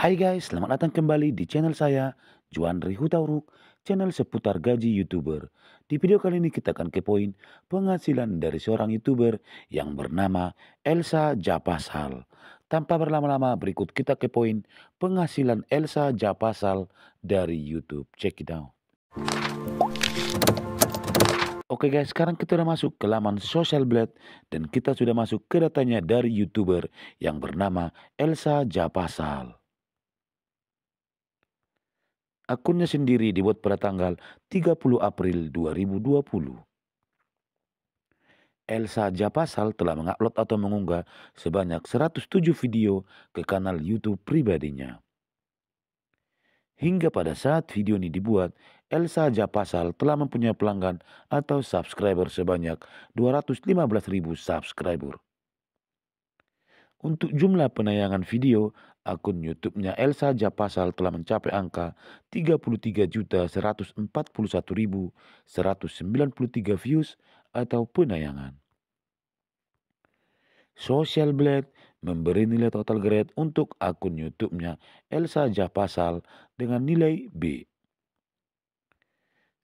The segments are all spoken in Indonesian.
Hai guys, selamat datang kembali di channel saya, Juan Hutauruk, channel seputar gaji YouTuber. Di video kali ini kita akan kepoin penghasilan dari seorang YouTuber yang bernama Elsa Japasal. Tanpa berlama-lama, berikut kita kepoin penghasilan Elsa Japasal dari YouTube. Check it out. Oke okay guys, sekarang kita sudah masuk ke laman Social Blade dan kita sudah masuk ke datanya dari YouTuber yang bernama Elsa Japasal akunnya sendiri dibuat pada tanggal 30 April 2020. Elsa Japasal telah mengupload atau mengunggah sebanyak 107 video ke kanal YouTube pribadinya. Hingga pada saat video ini dibuat, Elsa Japasal telah mempunyai pelanggan atau subscriber sebanyak 215.000 subscriber. Untuk jumlah penayangan video, akun YouTube-nya Elsa Japasal telah mencapai angka 33.141.193 views atau penayangan. Social Blade memberi nilai total grade untuk akun YouTube-nya Elsa Japasal dengan nilai B.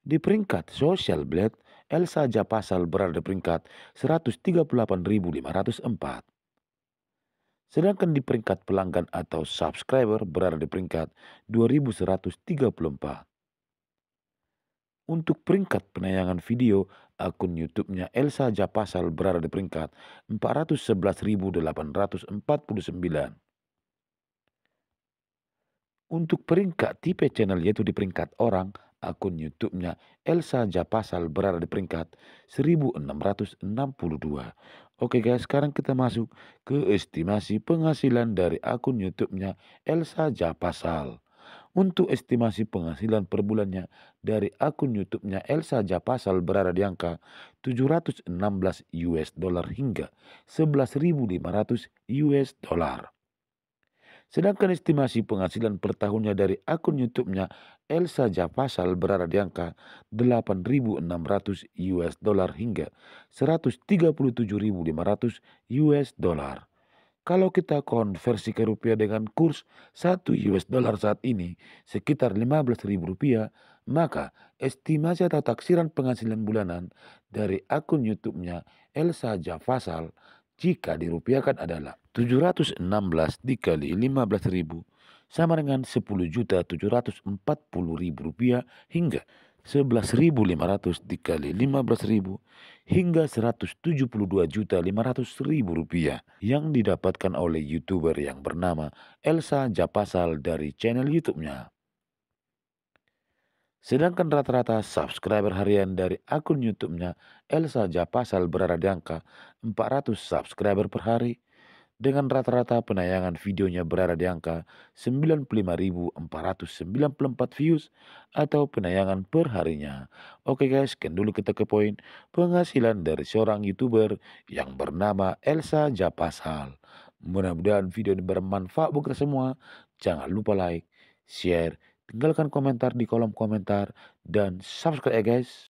Di peringkat Social Blade, Elsa Japasal berada di peringkat 138.504. Sedangkan di peringkat pelanggan atau subscriber berada di peringkat 2134. Untuk peringkat penayangan video, akun YouTube-nya Elsa Japasal berada di peringkat 411.849. Untuk peringkat tipe channel yaitu di peringkat orang akun YouTube-nya Elsa Japasal berada di peringkat 1662. Oke guys, sekarang kita masuk ke estimasi penghasilan dari akun YouTube-nya Elsa Japasal. Untuk estimasi penghasilan per bulannya dari akun YouTube-nya Elsa Japasal berada di angka 716 US dollar hingga 11.500 US dollar. Sedangkan estimasi penghasilan per tahunnya dari akun YouTube-nya Elsa Japasal berada di angka 8.600 US dollar hingga 137.500 US dollar. Kalau kita konversi ke rupiah dengan kurs 1 US dollar saat ini sekitar 15.000 rupiah, maka estimasi atau taksiran penghasilan bulanan dari akun YouTube-nya Elsa Jafasal jika dirupiahkan adalah 716 dikali 15.000 sama dengan 10.740.000 rupiah hingga 11.500 dikali 15.000 hingga 172.500.000 rupiah yang didapatkan oleh YouTuber yang bernama Elsa Japasal dari channel YouTube-nya. Sedangkan rata-rata subscriber harian dari akun YouTube-nya Elsa Japasal berada di angka 400 subscriber per hari dengan rata-rata penayangan videonya berada di angka 95.494 views atau penayangan per harinya. Oke guys, sekian dulu kita ke poin penghasilan dari seorang YouTuber yang bernama Elsa Japasal. Mudah-mudahan video ini bermanfaat buat semua. Jangan lupa like, share, Tinggalkan komentar di kolom komentar dan subscribe ya guys.